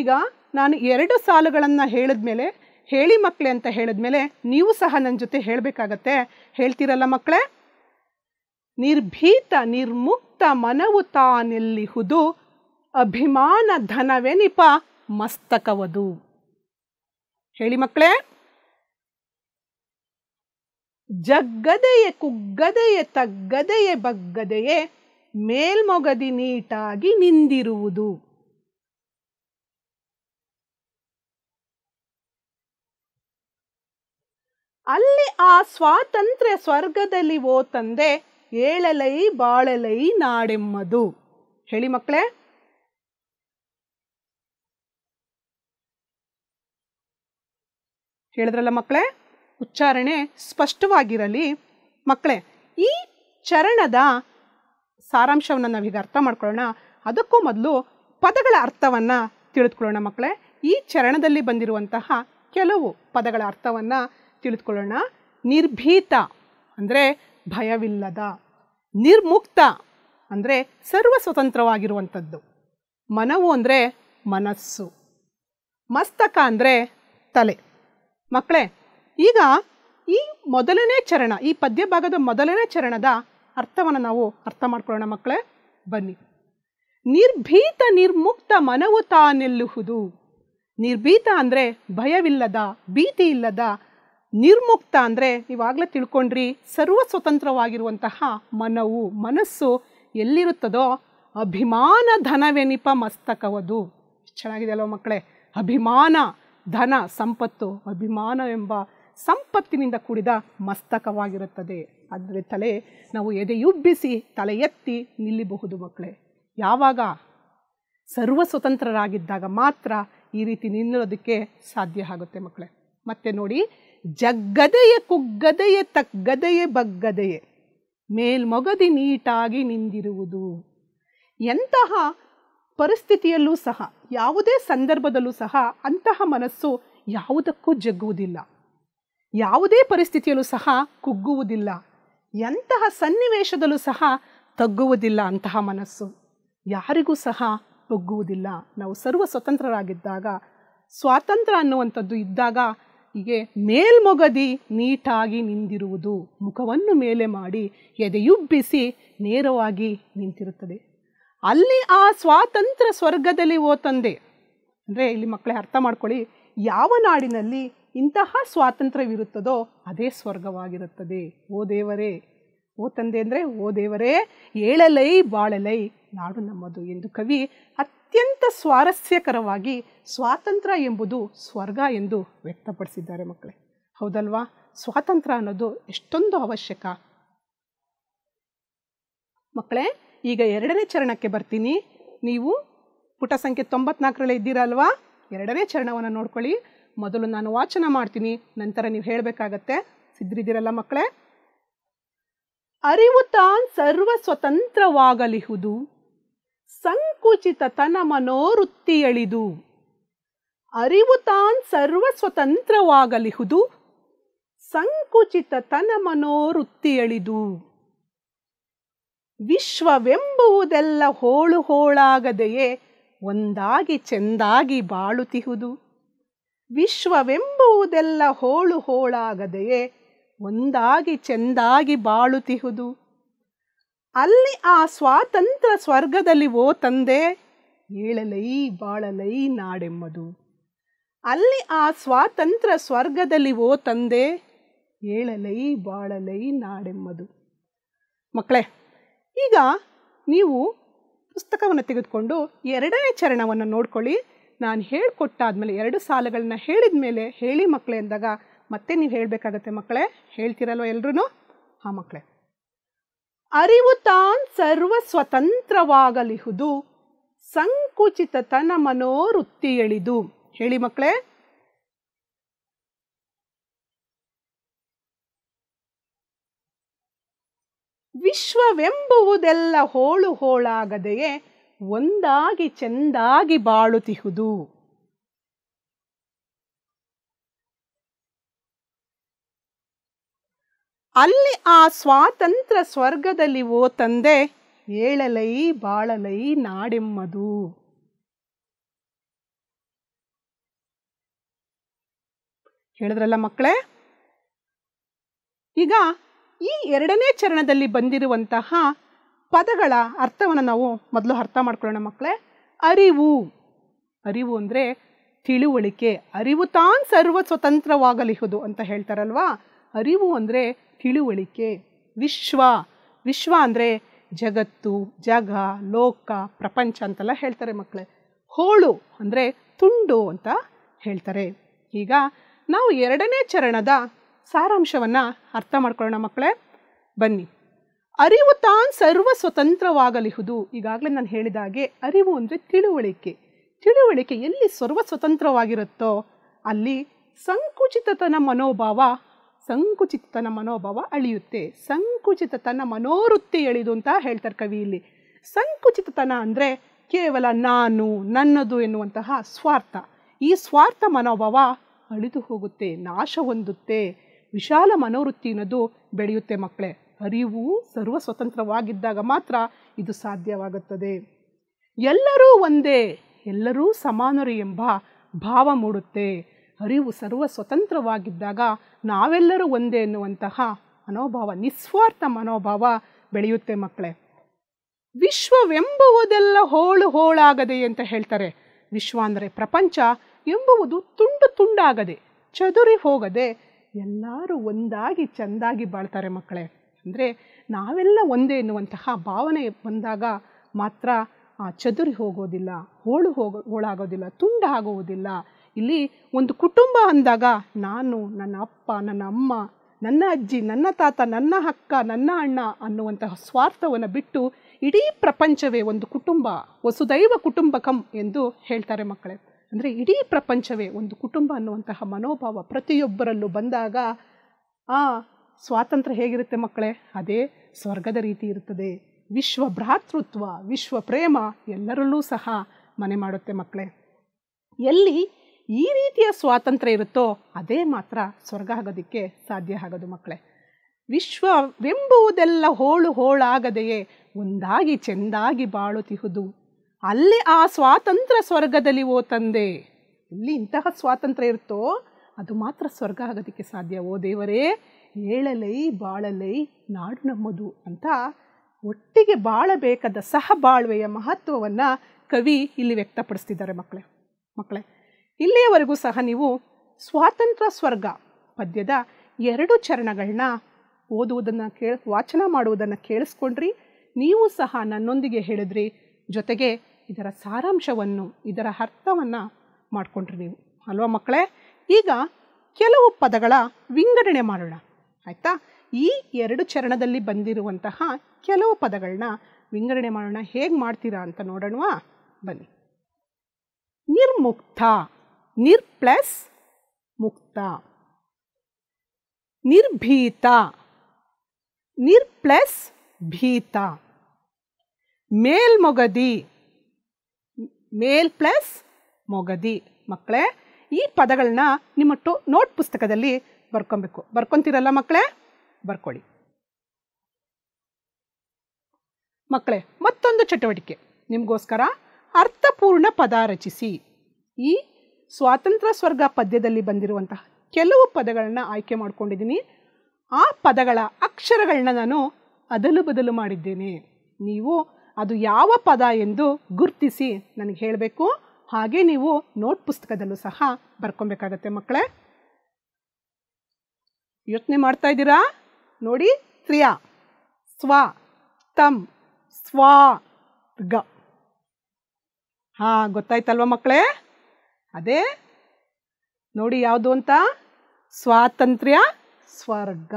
ಈಗ ನಾನು ಎರಡು ಸಾಲುಗಳನ್ನು ಹೇಳಿದ್ಮೇಲೆ ಹೇಳಿ ಮಕ್ಕಳೇ ಅಂತ ಹೇಳಿದ್ಮೇಲೆ ನೀವು ಸಹ ನನ್ನ ಜೊತೆ ಹೇಳಬೇಕಾಗತ್ತೆ ಹೇಳ್ತೀರಲ್ಲ ಮಕ್ಕಳೇ ನಿರ್ಭೀತ ನಿರ್ಮುಕ್ತ ಮನವು ತಾನೆಲ್ಲಿಹುದು ಅಭಿಮಾನ ಧನವೆನಿಪ ಮಸ್ತಕವದು ಹೇಳಿ ಮಕ್ಕಳೇ ಜಗ್ಗದೆಯೇ ಕುಗ್ಗದೆಯೇ ತಗ್ಗದೆಯೇ ಬಗ್ಗದೆಯೇ ಮೇಲ್ಮೊಗದಿ ನೀಟಾಗಿ ನಿಂದಿರುವುದು ಅಲ್ಲಿ ಆ ಸ್ವಾತಂತ್ರ್ಯ ಸ್ವರ್ಗದಲ್ಲಿ ಓ ತಂದೆ ಏಳಲೈ ಬಾಳಲೈ ನಾಡೆಮ್ಮದು ಹೇಳಿ ಮಕ್ಕಳೇ ಹೇಳಿದ್ರಲ್ಲ ಮಕ್ಕಳೇ ಉಚ್ಚಾರಣೆ ಸ್ಪಷ್ಟವಾಗಿರಲಿ ಮಕ್ಕಳೇ ಈ ಚರಣದ ಸಾರಾಂಶವನ್ನು ನಾವೀಗ ಅರ್ಥ ಮಾಡ್ಕೊಳ್ಳೋಣ ಅದಕ್ಕೂ ಮೊದಲು ಪದಗಳ ಅರ್ಥವನ್ನು ತಿಳಿದುಕೊಳ್ಳೋಣ ಮಕ್ಕಳೇ ಈ ಚರಣದಲ್ಲಿ ಬಂದಿರುವಂತಹ ಕೆಲವು ಪದಗಳ ಅರ್ಥವನ್ನು ತಿಳಿದುಕೊಳ್ಳೋಣ ನಿರ್ಭೀತ ಅಂದರೆ ಭಯವಿಲ್ಲದ ನಿರ್ಮುಕ್ತ ಅಂದರೆ ಸರ್ವ ಸ್ವತಂತ್ರವಾಗಿರುವಂಥದ್ದು ಮನವು ಅಂದರೆ ಮನಸ್ಸು ಮಸ್ತಕ ಅಂದರೆ ತಲೆ ಮಕ್ಕಳೇ ಈಗ ಈ ಮೊದಲನೇ ಚರಣ ಈ ಪದ್ಯ ಭಾಗದ ಮೊದಲನೇ ಚರಣದ ಅರ್ಥವನ್ನು ನಾವು ಅರ್ಥ ಮಾಡ್ಕೊಳ್ಳೋಣ ಮಕ್ಕಳೇ ಬನ್ನಿ ನಿರ್ಭೀತ ನಿರ್ಮುಕ್ತ ಮನವು ತಾನೆಲ್ಲುವುದು ನಿರ್ಭೀತ ಅಂದರೆ ಭಯವಿಲ್ಲದ ಭೀತಿ ಇಲ್ಲದ ನಿರ್ಮುಕ್ತ ಅಂದರೆ ಇವಾಗಲೇ ತಿಳ್ಕೊಂಡ್ರಿ ಸರ್ವ ಸ್ವತಂತ್ರವಾಗಿರುವಂತಹ ಮನವು ಮನಸ್ಸು ಎಲ್ಲಿರುತ್ತದೋ ಅಭಿಮಾನ ಧನವೆನಿಪ ಮಸ್ತಕವದು ಚೆನ್ನಾಗಿದೆ ಅಲ್ವ ಮಕ್ಕಳೇ ಅಭಿಮಾನ ಧನ ಸಂಪತ್ತು ಅಭಿಮಾನವೆಂಬ ಸಂಪತ್ತಿನಿಂದ ಕೂಡಿದ ಮಸ್ತಕವಾಗಿರುತ್ತದೆ ಆದರೆ ತಲೆ ನಾವು ಎದೆಯುಬ್ಬಿಸಿ ತಲೆ ಎತ್ತಿ ನಿಲ್ಲಬಹುದು ಮಕ್ಕಳೇ ಯಾವಾಗ ಸರ್ವ ಸ್ವತಂತ್ರರಾಗಿದ್ದಾಗ ಮಾತ್ರ ಈ ರೀತಿ ನಿಲ್ಲೋದಕ್ಕೆ ಸಾಧ್ಯ ಆಗುತ್ತೆ ಮಕ್ಕಳೇ ಮತ್ತೆ ನೋಡಿ ಜಗ್ಗದೆಯ ಕುಗ್ಗದೆಯ ತಗ್ಗದೆಯ ಬಗ್ಗದೆಯೇ ಮೇಲ್ಮೊಗದಿ ನೀಟಾಗಿ ನಿಂದಿರುವುದು ಎಂತಹ ಪರಿಸ್ಥಿತಿಯಲ್ಲೂ ಸಹ ಯಾವುದೇ ಸಂದರ್ಭದಲ್ಲೂ ಸಹ ಅಂತಹ ಮನಸ್ಸು ಯಾವುದಕ್ಕೂ ಜಗ್ಗುವುದಿಲ್ಲ ಯಾವುದೇ ಪರಿಸ್ಥಿತಿಯಲ್ಲೂ ಸಹ ಕುಗ್ಗುವುದಿಲ್ಲ ಎಂತಹ ಸನ್ನಿವೇಶದಲ್ಲೂ ಸಹ ತಗ್ಗುವುದಿಲ್ಲ ಅಂತಹ ಮನಸ್ಸು ಯಾರಿಗೂ ಸಹ ಬಗ್ಗುವುದಿಲ್ಲ ನಾವು ಸರ್ವ ಸ್ವತಂತ್ರರಾಗಿದ್ದಾಗ ಸ್ವಾತಂತ್ರ್ಯ ಅನ್ನುವಂಥದ್ದು ಇದ್ದಾಗ ಹೀಗೆ ಮೇಲ್ಮೊಗದಿ ನೀಟಾಗಿ ನಿಂದಿರುವುದು ಮುಖವನ್ನು ಮೇಲೆ ಮಾಡಿ ಎದೆಯುಬ್ಬಿಸಿ ನೇರವಾಗಿ ನಿಂತಿರುತ್ತದೆ ಅಲ್ಲಿ ಆ ಸ್ವಾತಂತ್ರ್ಯ ಸ್ವರ್ಗದಲ್ಲಿ ಓ ತಂದೆ ಅಂದರೆ ಇಲ್ಲಿ ಮಕ್ಕಳೇ ಅರ್ಥ ಮಾಡ್ಕೊಳ್ಳಿ ಯಾವ ನಾಡಿನಲ್ಲಿ ಇಂತಹ ಸ್ವಾತಂತ್ರ್ಯವಿರುತ್ತದೋ ಅದೇ ಸ್ವರ್ಗವಾಗಿರುತ್ತದೆ ಓ ದೇವರೇ ಓ ತಂದೆ ಅಂದರೆ ಓ ದೇವರೇ ಏಳಲೈ ಬಾಳಲೈ ನಾಡು ನಮ್ಮದು ಎಂದು ಕವಿ ಅತ್ಯಂತ ಸ್ವಾರಸ್ಯಕರವಾಗಿ ಸ್ವಾತಂತ್ರ್ಯ ಎಂಬುದು ಸ್ವರ್ಗ ಎಂದು ವ್ಯಕ್ತಪಡಿಸಿದ್ದಾರೆ ಮಕ್ಕಳೇ ಹೌದಲ್ವಾ ಸ್ವಾತಂತ್ರ್ಯ ಅನ್ನೋದು ಎಷ್ಟೊಂದು ಅವಶ್ಯಕ ಮಕ್ಕಳೇ ಈಗ ಎರಡನೇ ಚರಣಕ್ಕೆ ಬರ್ತೀನಿ ನೀವು ಪುಟ ಸಂಖ್ಯೆ ತೊಂಬತ್ನಾಲ್ಕರಲ್ಲೇ ಇದ್ದೀರಲ್ವಾ ಎರಡನೇ ಚರಣವನ್ನು ನೋಡ್ಕೊಳ್ಳಿ ಮೊದಲು ನಾನು ವಾಚನ ಮಾಡ್ತೀನಿ ನಂತರ ನೀವು ಹೇಳಬೇಕಾಗತ್ತೆ ಸಿದ್ಧರಿದ್ದೀರಲ್ಲ ಮಕ್ಕಳೇ ಅರಿವು ತಾನ್ ಸರ್ವ ಸ್ವತಂತ್ರವಾಗಲಿಹುದು ಸಂಕುಚಿತ ತನ ಮನೋವೃತ್ತಿಯಳಿದು ಅರಿವು ತಾನ್ ಸರ್ವ ಸ್ವತಂತ್ರವಾಗಲಿಹುದು ಸಂಕುಚಿತ ತನ ಮನೋವೃತ್ತಿಯಳಿದು ವಿಶ್ವವೆಂಬುವುದೆಲ್ಲ ಹೋಳು ಹೋಳಾಗದೆಯೇ ಒಂದಾಗಿ ಚೆಂದಾಗಿ ಬಾಳುತಿಹುದು ವಿಶ್ವವೆಂಬುವುದೆಲ್ಲ ಹೋಳು ಹೋಳಾಗದೆಯೇ ಒಂದಾಗಿ ಚೆಂದಾಗಿ ಬಾಳುತಿಹುದು ಅಲ್ಲಿ ಆ ಸ್ವಾತಂತ್ರ್ಯ ಸ್ವರ್ಗದಲ್ಲಿ ಓ ತಂದೆ ಏಳಲೈ ಬಾಳಲೈ ನಾಡೆಮ್ಮದು ಅಲ್ಲಿ ಆ ಸ್ವಾತಂತ್ರ್ಯ ಸ್ವರ್ಗದಲ್ಲಿ ಓ ತಂದೆ ಏಳಲೈ ಬಾಳಲೈ ನಾಡೆಮ್ಮದು ಮಕ್ಕಳೇ ಈಗ ನೀವು ಪುಸ್ತಕವನ್ನು ತೆಗೆದುಕೊಂಡು ಎರಡನೇ ಚರಣವನ್ನು ನೋಡ್ಕೊಳ್ಳಿ ನಾನು ಹೇಳ್ಕೊಟ್ಟಾದ್ಮೇಲೆ ಎರಡು ಸಾಲಗಳನ್ನ ಹೇಳಿದ ಮೇಲೆ ಹೇಳಿ ಮಕ್ಕಳೇ ಅಂದಾಗ ಮತ್ತೆ ನೀವು ಹೇಳಬೇಕಾಗತ್ತೆ ಮಕ್ಕಳೇ ಹೇಳ್ತಿರಲ್ವ ಎಲ್ಲರೂ ಹಾಂ ಮಕ್ಕಳೇ ಅರಿವು ತಾನ್ ಸರ್ವ ಸ್ವತಂತ್ರವಾಗಲಿಹುದು ಸಂಕುಚಿತ ತನ ಎಳಿದು ಹೇಳಿ ಮಕ್ಕಳೇ ವಿಶ್ವವೆಂಬುವುದೆಲ್ಲ ಹೋಳು ಹೋಳಾಗದೆಯೇ ಒಂದಾಗಿ ಚೆಂದಾಗಿ ಬಾಳುತಿಹುದು ಅಲ್ಲಿ ಆ ಸ್ವಾತಂತ್ರ್ಯ ಸ್ವರ್ಗದಲ್ಲಿ ಓ ತಂದೆ ಏಳಲೈ ಬಾಳಲೈ ನಾಡೆಮ್ಮದು ಹೇಳಿದ್ರಲ್ಲ ಮಕ್ಕಳೇ ಈಗ ಈ ಎರಡನೇ ಚರಣದಲ್ಲಿ ಬಂದಿರುವಂತಹ ಪದಗಳ ಅರ್ಥವನ್ನು ನಾವು ಮೊದಲು ಅರ್ಥ ಮಾಡ್ಕೊಳ್ಳೋಣ ಮಕ್ಕಳೇ ಅರಿವು ಅರಿವು ಅಂದರೆ ತಿಳುವಳಿಕೆ ಅರಿವು ತಾನ್ ಸರ್ವ ಸ್ವತಂತ್ರವಾಗಲಿಹುದು ಅಂತ ಹೇಳ್ತಾರಲ್ವಾ ಅರಿವು ಅಂದರೆ ತಿಳುವಳಿಕೆ ವಿಶ್ವ ವಿಶ್ವ ಅಂದರೆ ಜಗತ್ತು ಜಗ ಲೋಕ ಪ್ರಪಂಚ ಅಂತೆಲ್ಲ ಹೇಳ್ತಾರೆ ಮಕ್ಕಳೇ ಹೋಳು ಅಂದರೆ ತುಂಡು ಅಂತ ಹೇಳ್ತಾರೆ ಈಗ ನಾವು ಎರಡನೇ ಚರಣದ ಸಾರಾಂಶವನ್ನು ಅರ್ಥ ಮಾಡ್ಕೊಳ್ಳೋಣ ಮಕ್ಕಳೇ ಬನ್ನಿ ಅರಿವು ತಾನ್ ಸರ್ವ ಸ್ವತಂತ್ರವಾಗಲಿಹುದು ಈಗಾಗಲೇ ನಾನು ಹೇಳಿದ ಹಾಗೆ ಅರಿವು ಅಂದರೆ ತಿಳುವಳಿಕೆ ತಿಳುವಳಿಕೆ ಎಲ್ಲಿ ಸರ್ವ ಸ್ವತಂತ್ರವಾಗಿರುತ್ತೋ ಅಲ್ಲಿ ಸಂಕುಚಿತತನ ಮನೋಭಾವ ಸಂಕುಚಿತತನ ಮನೋಭಾವ ಅಳಿಯುತ್ತೆ ಸಂಕುಚಿತತನ ಮನೋವೃತ್ತಿ ಎಳಿದು ಅಂತ ಹೇಳ್ತಾರೆ ಕವಿ ಇಲ್ಲಿ ಸಂಕುಚಿತತನ ಅಂದರೆ ಕೇವಲ ನಾನು ನನ್ನದು ಎನ್ನುವಂತಹ ಸ್ವಾರ್ಥ ಈ ಸ್ವಾರ್ಥ ಮನೋಭಾವ ಅಳಿದು ಹೋಗುತ್ತೆ ನಾಶ ಹೊಂದುತ್ತೆ ವಿಶಾಲ ಮನೋವೃತ್ತಿ ಅನ್ನೋದು ಬೆಳೆಯುತ್ತೆ ಮಕ್ಕಳೇ ಅರಿವು ಸರ್ವ ಸ್ವತಂತ್ರವಾಗಿದ್ದಾಗ ಮಾತ್ರ ಇದು ಸಾಧ್ಯವಾಗುತ್ತದೆ ಎಲ್ಲರೂ ಒಂದೇ ಎಲ್ಲರೂ ಸಮಾನರು ಎಂಬ ಭಾವ ಮೂಡುತ್ತೆ ಅರಿವು ಸರ್ವ ಸ್ವತಂತ್ರವಾಗಿದ್ದಾಗ ನಾವೆಲ್ಲರೂ ಒಂದೇ ಎನ್ನುವಂತಹ ಮನೋಭಾವ ನಿಸ್ವಾರ್ಥ ಮನೋಭಾವ ಬೆಳೆಯುತ್ತೆ ಮಕ್ಕಳೇ ವಿಶ್ವವೆಂಬುವುದೆಲ್ಲ ಹೋಳು ಹೋಳಾಗದೆ ಅಂತ ಹೇಳ್ತಾರೆ ವಿಶ್ವ ಅಂದರೆ ಪ್ರಪಂಚ ಎಂಬುವುದು ತುಂಡು ತುಂಡಾಗದೆ ಚದುರಿ ಹೋಗದೆ ಎಲ್ಲರೂ ಒಂದಾಗಿ ಚೆಂದಾಗಿ ಬಾಳ್ತಾರೆ ಮಕ್ಕಳೇ ಅಂದರೆ ನಾವೆಲ್ಲ ಒಂದೇ ಎನ್ನುವಂತಹ ಭಾವನೆ ಬಂದಾಗ ಮಾತ್ರ ಚದುರಿ ಹೋಗೋದಿಲ್ಲ ಹೋಳು ಹೋಗೋ ಹೋಳಾಗೋದಿಲ್ಲ ತುಂಡಾಗುವುದಿಲ್ಲ ಇಲ್ಲಿ ಒಂದು ಕುಟುಂಬ ಅಂದಾಗ ನಾನು ನನ್ನ ಅಪ್ಪ ನನ್ನ ಅಮ್ಮ ನನ್ನ ಅಜ್ಜಿ ನನ್ನ ತಾತ ನನ್ನ ಅಕ್ಕ ನನ್ನ ಅಣ್ಣ ಅನ್ನುವಂತಹ ಸ್ವಾರ್ಥವನ್ನು ಬಿಟ್ಟು ಇಡೀ ಪ್ರಪಂಚವೇ ಒಂದು ಕುಟುಂಬ ವಸುದೈವ ಕುಟುಂಬಕಂ ಎಂದು ಹೇಳ್ತಾರೆ ಮಕ್ಕಳೇ ಅಂದರೆ ಇಡೀ ಪ್ರಪಂಚವೇ ಒಂದು ಕುಟುಂಬ ಅನ್ನುವಂತಹ ಮನೋಭಾವ ಪ್ರತಿಯೊಬ್ಬರಲ್ಲೂ ಬಂದಾಗ ಆ ಸ್ವಾತಂತ್ರ್ಯ ಹೇಗಿರುತ್ತೆ ಮಕ್ಕಳೇ ಅದೇ ಸ್ವರ್ಗದ ರೀತಿ ಇರುತ್ತದೆ ವಿಶ್ವ ಭ್ರಾತೃತ್ವ ವಿಶ್ವ ಪ್ರೇಮ ಎಲ್ಲರಲ್ಲೂ ಸಹ ಮನೆ ಮಾಡುತ್ತೆ ಮಕ್ಕಳೇ ಎಲ್ಲಿ ಈ ರೀತಿಯ ಸ್ವಾತಂತ್ರ್ಯ ಇರುತ್ತೋ ಅದೇ ಮಾತ್ರ ಸ್ವರ್ಗ ಆಗೋದಕ್ಕೆ ಸಾಧ್ಯ ಆಗೋದು ಮಕ್ಕಳೇ ವಿಶ್ವವೆಂಬುವುದೆಲ್ಲ ಹೋಳು ಹೋಳಾಗದೆಯೇ ಒಂದಾಗಿ ಚೆಂದಾಗಿ ಬಾಳುತ್ತಿಹುದು ಅಲ್ಲಿ ಆ ಸ್ವಾತಂತ್ರ್ಯ ಸ್ವರ್ಗದಲ್ಲಿ ಓ ತಂದೆ ಇಲ್ಲಿ ಇಂತಹ ಸ್ವಾತಂತ್ರ್ಯ ಇರುತ್ತೋ ಅದು ಮಾತ್ರ ಸ್ವರ್ಗ ಆಗೋದಕ್ಕೆ ಸಾಧ್ಯ ಓ ದೇವರೇ ಏಳಲೈ ಬಾಳಲೈ ನಾಡು ನಮ್ಮದು ಅಂತ ಒಟ್ಟಿಗೆ ಬಾಳಬೇಕಾದ ಸಹ ಬಾಳ್ವೆಯ ಮಹತ್ವವನ್ನು ಕವಿ ಇಲ್ಲಿ ವ್ಯಕ್ತಪಡಿಸ್ತಿದ್ದಾರೆ ಮಕ್ಕಳೇ ಮಕ್ಕಳೇ ಇಲ್ಲಿಯವರೆಗೂ ಸಹ ನೀವು ಸ್ವಾತಂತ್ರ್ಯ ಸ್ವರ್ಗ ಪದ್ಯದ ಎರಡು ಚರಣಗಳನ್ನ ಓದುವುದನ್ನು ಕೇಳಿ ವಾಚನ ಮಾಡುವುದನ್ನು ಕೇಳಿಸ್ಕೊಂಡ್ರಿ ನೀವು ಸಹ ನನ್ನೊಂದಿಗೆ ಹೇಳಿದ್ರಿ ಜೊತೆಗೆ ಇದರ ಸಾರಾಂಶವನ್ನು ಇದರ ಅರ್ಥವನ್ನು ಮಾಡಿಕೊಂಡ್ರಿ ನೀವು ಅಲ್ವಾ ಮಕ್ಕಳೇ ಈಗ ಕೆಲವು ಪದಗಳ ವಿಂಗಡಣೆ ಮಾಡೋಣ ಆಯಿತಾ ಈ ಎರಡು ಚರಣದಲ್ಲಿ ಬಂದಿರುವಂತಹ ಕೆಲವು ಪದಗಳನ್ನ ವಿಂಗಡಣೆ ಮಾಡೋಣ ಹೇಗೆ ಮಾಡ್ತೀರಾ ಅಂತ ನೋಡೋಣವಾ ಬನ್ನಿ ನಿರ್ಮುಕ್ತ ನಿರ್ ಮುಕ್ತ ನಿರ್ಭೀತ ನಿರ್ ಭೀತ ಮೇಲ್ಮೊಗದಿ ಮೇಲ್ ಪ್ಲಸ್ ಮೊಗದಿ ಮಕ್ಕಳೇ ಈ ಪದಗಳನ್ನ ನಿಮ್ಮ ಟೋ ನೋಟ್ ಪುಸ್ತಕದಲ್ಲಿ ಬರ್ಕೊಬೇಕು ಬರ್ಕೊತೀರಲ್ಲ ಮಕ್ಕಳೇ ಬರ್ಕೊಳ್ಳಿ ಮಕ್ಕಳೇ ಮತ್ತೊಂದು ಚಟುವಟಿಕೆ ನಿಮಗೋಸ್ಕರ ಅರ್ಥಪೂರ್ಣ ಪದ ರಚಿಸಿ ಈ ಸ್ವಾತಂತ್ರ್ಯ ಸ್ವರ್ಗ ಪದ್ಯದಲ್ಲಿ ಬಂದಿರುವಂತಹ ಕೆಲವು ಪದಗಳನ್ನು ಆಯ್ಕೆ ಮಾಡ್ಕೊಂಡಿದ್ದೀನಿ ಆ ಪದಗಳ ಅಕ್ಷರಗಳನ್ನ ನಾನು ಅದಲು ಬದಲು ಮಾಡಿದ್ದೇನೆ ನೀವು ಅದು ಯಾವ ಪದ ಎಂದು ಗುರುತಿಸಿ ನನಗೆ ಹೇಳಬೇಕು ಹಾಗೆ ನೀವು ನೋಟ್ ಪುಸ್ತಕದಲ್ಲೂ ಸಹ ಬರ್ಕೊಬೇಕಾಗತ್ತೆ ಮಕ್ಕಳೇ ಯೋಚನೆ ಮಾಡ್ತಾ ಇದ್ದೀರಾ ನೋಡಿ ತ್ರಿಯಾ ಸ್ವ ತಮ್ ಸ್ವಾ ಗ ಹಾ ಗೊತ್ತಾಯ್ತಲ್ವ ಮಕ್ಕಳೇ ಅದೇ ನೋಡಿ ಯಾವುದು ಅಂತ ಸ್ವಾತಂತ್ರ್ಯ ಸ್ವರ್ಗ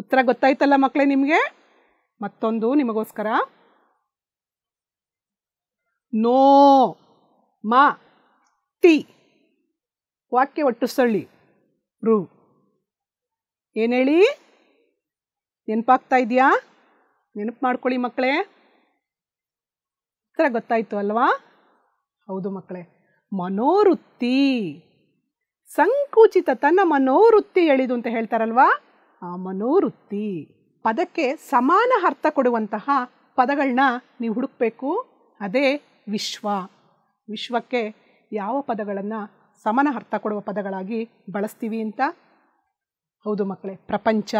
ಉತ್ತರ ಗೊತ್ತಾಯ್ತಲ್ಲ ಮಕ್ಕಳೇ ನಿಮಗೆ ಮತ್ತೊಂದು ನಿಮಗೋಸ್ಕರ ನೋ ಮಾ ತಿ ವಾಕ್ಯ ಒಟ್ಟು ಸಳ್ಳಿ ರು ಏನು ಹೇಳಿ ನೆನಪಾಗ್ತಾ ಇದೆಯಾ ನೆನಪು ಮಾಡ್ಕೊಳ್ಳಿ ಮಕ್ಕಳೇ ಉತ್ತರ ಗೊತ್ತಾಯಿತು ಅಲ್ವಾ ಹೌದು ಮಕ್ಕಳೇ ಮನೋವೃತ್ತಿ ಸಂಕುಚಿತ ತನ್ನ ಮನೋವೃತ್ತಿ ಎಳಿದು ಅಂತ ಹೇಳ್ತಾರಲ್ವಾ ಆ ಮನೋವೃತ್ತಿ ಪದಕ್ಕೆ ಸಮಾನ ಅರ್ಥ ಕೊಡುವಂತಹ ಪದಗಳನ್ನ ನೀವು ಹುಡುಕಬೇಕು ಅದೇ ವಿಶ್ವ ವಿಶ್ವಕ್ಕೆ ಯಾವ ಪದಗಳನ್ನು ಸಮಾನ ಅರ್ಥ ಕೊಡುವ ಪದಗಳಾಗಿ ಬಳಸ್ತೀವಿ ಅಂತ ಹೌದು ಮಕ್ಕಳೇ ಪ್ರಪಂಚ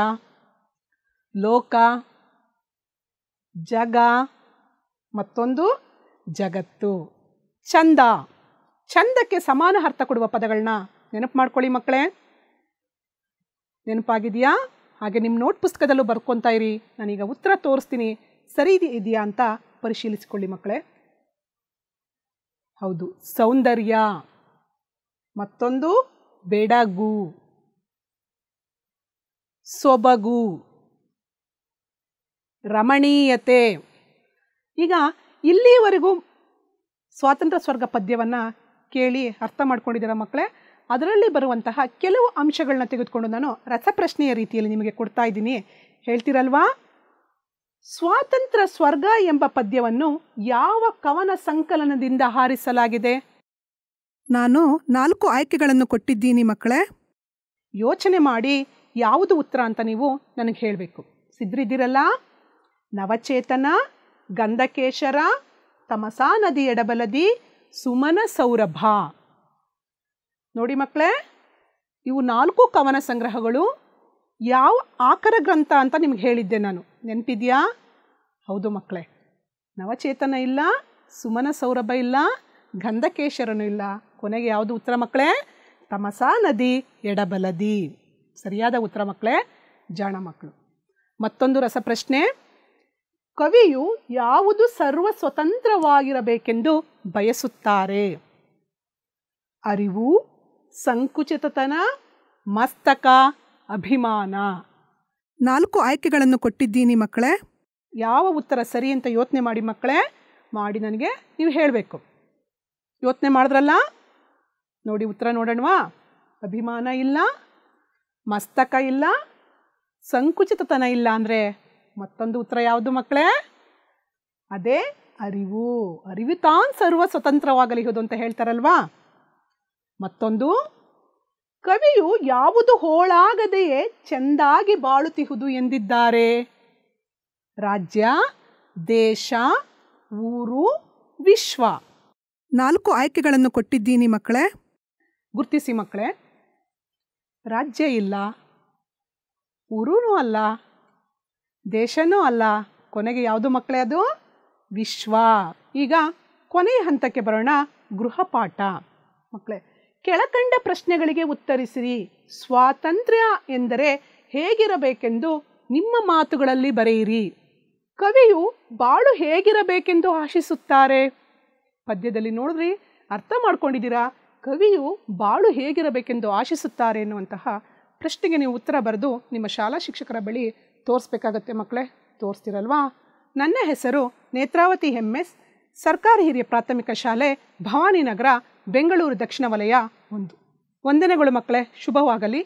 ಲೋಕ ಜಗ ಮತ್ತೊಂದು ಜಗತ್ತು ಚಂದ ಚಂದಕ್ಕೆ ಸಮಾನ ಅರ್ಥ ಕೊಡುವ ಪದಗಳನ್ನ ನೆನಪು ಮಾಡ್ಕೊಳ್ಳಿ ಮಕ್ಕಳೇ ನೆನಪಾಗಿದೆಯಾ ಹಾಗೆ ನಿಮ್ಮ ನೋಟ್ ಪುಸ್ತಕದಲ್ಲೂ ಬರ್ಕೊತಾ ಇರಿ ನಾನೀಗ ಉತ್ತರ ತೋರಿಸ್ತೀನಿ ಸರಿ ಇದೆಯಾ ಅಂತ ಪರಿಶೀಲಿಸಿಕೊಳ್ಳಿ ಮಕ್ಕಳೇ ಹೌದು ಸೌಂದರ್ಯ ಮತ್ತೊಂದು ಬೆಡಗು ಸೊಬಗು ರಮಣೀಯತೆ ಈಗ ಇಲ್ಲಿವರೆಗೂ ಸ್ವಾತಂತ್ರ್ಯ ಸ್ವರ್ಗ ಪದ್ಯವನ್ನು ಕೇಳಿ ಅರ್ಥ ಮಾಡ್ಕೊಂಡಿದ್ದೀರ ಮಕ್ಕಳೇ ಅದರಲ್ಲಿ ಬರುವಂತಹ ಕೆಲವು ಅಂಶಗಳನ್ನ ತೆಗೆದುಕೊಂಡು ನಾನು ರಸಪ್ರಶ್ನೆಯ ರೀತಿಯಲ್ಲಿ ನಿಮಗೆ ಕೊಡ್ತಾ ಇದ್ದೀನಿ ಹೇಳ್ತಿರಲ್ವಾ ಸ್ವಾತಂತ್ರ್ಯ ಸ್ವರ್ಗ ಎಂಬ ಪದ್ಯವನ್ನು ಯಾವ ಕವನ ಸಂಕಲನದಿಂದ ಹಾರಿಸಲಾಗಿದೆ ನಾನು ನಾಲ್ಕು ಆಯ್ಕೆಗಳನ್ನು ಕೊಟ್ಟಿದ್ದೀನಿ ಮಕ್ಕಳೇ ಯೋಚನೆ ಮಾಡಿ ಯಾವುದು ಉತ್ತರ ಅಂತ ನೀವು ನನಗೆ ಹೇಳಬೇಕು ಸಿದ್ಧರಿದ್ದೀರಲ್ಲ ನವಚೇತನ ಗಂಧಕೇಶರ ತಮಸಾ ನದಿ ಎಡಬಲದಿ ಸುಮನ ಸೌರಭ ನೋಡಿ ಮಕ್ಕಳೇ ಇವು ನಾಲ್ಕು ಕವನ ಸಂಗ್ರಹಗಳು ಯಾವ ಆಕರ ಗ್ರಂಥ ಅಂತ ನಿಮ್ಗೆ ಹೇಳಿದ್ದೆ ನಾನು ನೆನಪಿದೆಯಾ ಹೌದು ಮಕ್ಕಳೇ ನವಚೇತನ ಇಲ್ಲ ಸುಮನ ಸೌರಭ ಇಲ್ಲ ಗಂಧಕೇಶರನು ಇಲ್ಲ ಕೊನೆಗೆ ಯಾವುದು ಉತ್ತರ ಮಕ್ಕಳೇ ತಮಸಾ ನದಿ ಎಡಬಲದಿ ಸರಿಯಾದ ಉತ್ತರ ಮಕ್ಕಳೇ ಜಾಣ ಮಕ್ಕಳು ಮತ್ತೊಂದು ರಸಪ್ರಶ್ನೆ ಕವಿಯು ಯಾವುದು ಸರ್ವ ಸ್ವತಂತ್ರವಾಗಿರಬೇಕೆಂದು ಬಯಸುತ್ತಾರೆ ಅರಿವು ಸಂಕುಚಿತತನ ಮಸ್ತಕ ಅಭಿಮಾನ ನಾಲ್ಕು ಆಯ್ಕೆಗಳನ್ನು ಕೊಟ್ಟಿದ್ದೀನಿ ಮಕ್ಕಳೇ ಯಾವ ಉತ್ತರ ಸರಿ ಅಂತ ಯೋಚನೆ ಮಾಡಿ ಮಕ್ಕಳೇ ಮಾಡಿ ನನಗೆ ನೀವು ಹೇಳಬೇಕು ಯೋಚನೆ ಮಾಡಿದ್ರಲ್ಲ ನೋಡಿ ಉತ್ತರ ನೋಡೋಣವಾ ಅಭಿಮಾನ ಇಲ್ಲ ಮಸ್ತಕ ಇಲ್ಲ ಸಂಕುಚಿತತನ ಇಲ್ಲ ಅಂದರೆ ಮತ್ತೊಂದು ಉತ್ತರ ಯಾವುದು ಮಕ್ಕಳೇ ಅದೇ ಅರಿವು ಅರಿವು ತಾನ್ ಸರ್ವ ಸ್ವತಂತ್ರವಾಗಲಿಹುದು ಅಂತ ಹೇಳ್ತಾರಲ್ವಾ ಮತ್ತೊಂದು ಕವಿಯು ಯಾವುದು ಹೋಳಾಗದೆಯೇ ಚೆಂದಾಗಿ ಬಾಳುತ್ತಿಹುದು ಎಂದಿದ್ದಾರೆ ರಾಜ್ಯ ದೇಶ ಊರು ವಿಶ್ವ ನಾಲ್ಕು ಆಯ್ಕೆಗಳನ್ನು ಕೊಟ್ಟಿದ್ದೀನಿ ಮಕ್ಕಳೇ ಗುರ್ತಿಸಿ ಮಕ್ಕಳೇ ರಾಜ್ಯ ಇಲ್ಲ ಊರೂ ಅಲ್ಲ ದೇಶನೂ ಅಲ್ಲ ಕೊನೆಗೆ ಯಾವುದು ಮಕ್ಕಳೇ ಅದು ವಿಶ್ವ ಈಗ ಕೊನೆಯ ಹಂತಕ್ಕೆ ಬರೋಣ ಗೃಹಪಾಠ ಮಕ್ಕಳೇ ಕೆಳಕಂಡ ಪ್ರಶ್ನೆಗಳಿಗೆ ಉತ್ತರಿಸಿರಿ ಸ್ವಾತಂತ್ರ್ಯ ಎಂದರೆ ಹೇಗಿರಬೇಕೆಂದು ನಿಮ್ಮ ಮಾತುಗಳಲ್ಲಿ ಬರೆಯಿರಿ ಕವಿಯು ಬಾಳು ಹೇಗಿರಬೇಕೆಂದು ಆಶಿಸುತ್ತಾರೆ ಪದ್ಯದಲ್ಲಿ ನೋಡಿದ್ರಿ ಅರ್ಥ ಮಾಡ್ಕೊಂಡಿದ್ದೀರಾ ಕವಿಯು ಬಾಳು ಹೇಗಿರಬೇಕೆಂದು ಆಶಿಸುತ್ತಾರೆ ಎನ್ನುವಂತಹ ಪ್ರಶ್ನೆಗೆ ನೀವು ಉತ್ತರ ಬರೆದು ನಿಮ್ಮ ಶಾಲಾ ಶಿಕ್ಷಕರ ಬಳಿ ತೋರಿಸ್ಬೇಕಾಗತ್ತೆ ಮಕ್ಕಳೇ ತೋರಿಸ್ತಿರಲ್ವಾ ನನ್ನ ಹೆಸರು ನೇತ್ರಾವತಿ ಎಸ್ ಸರ್ಕಾರಿ ಹಿರಿಯ ಪ್ರಾಥಮಿಕ ಶಾಲೆ ಭವಾನಿನಗರ ಬೆಂಗಳೂರು ದಕ್ಷಿಣ ವಲಯ ಒಂದು ವಂದನೆಗಳು ಮಕ್ಕಳೇ ಶುಭವಾಗಲಿ